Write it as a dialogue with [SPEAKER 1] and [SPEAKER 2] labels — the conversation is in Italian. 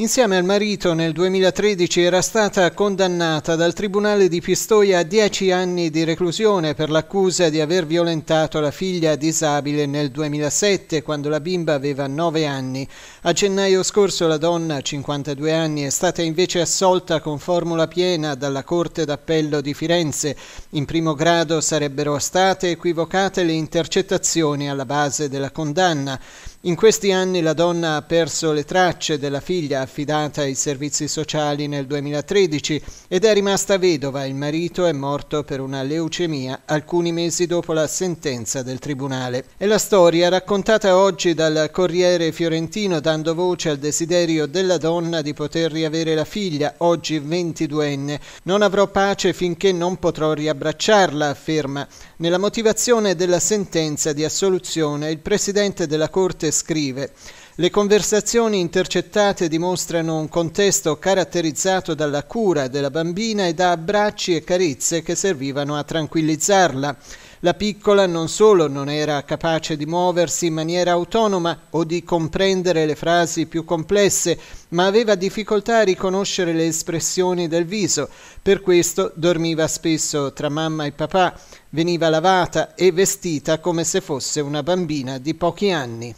[SPEAKER 1] Insieme al marito nel 2013 era stata condannata dal Tribunale di Pistoia a 10 anni di reclusione per l'accusa di aver violentato la figlia disabile nel 2007 quando la bimba aveva 9 anni. A gennaio scorso la donna, 52 anni, è stata invece assolta con formula piena dalla Corte d'Appello di Firenze. In primo grado sarebbero state equivocate le intercettazioni alla base della condanna. In questi anni la donna ha perso le tracce della figlia affidata ai servizi sociali nel 2013 ed è rimasta vedova. Il marito è morto per una leucemia alcuni mesi dopo la sentenza del tribunale. È la storia raccontata oggi dal Corriere Fiorentino dando voce al desiderio della donna di poter riavere la figlia, oggi 22enne. Non avrò pace finché non potrò riabbracciarla, afferma. Nella motivazione della sentenza di assoluzione il presidente della Corte scrive le conversazioni intercettate dimostrano un contesto caratterizzato dalla cura della bambina e da abbracci e carezze che servivano a tranquillizzarla. La piccola non solo non era capace di muoversi in maniera autonoma o di comprendere le frasi più complesse, ma aveva difficoltà a riconoscere le espressioni del viso. Per questo dormiva spesso tra mamma e papà, veniva lavata e vestita come se fosse una bambina di pochi anni.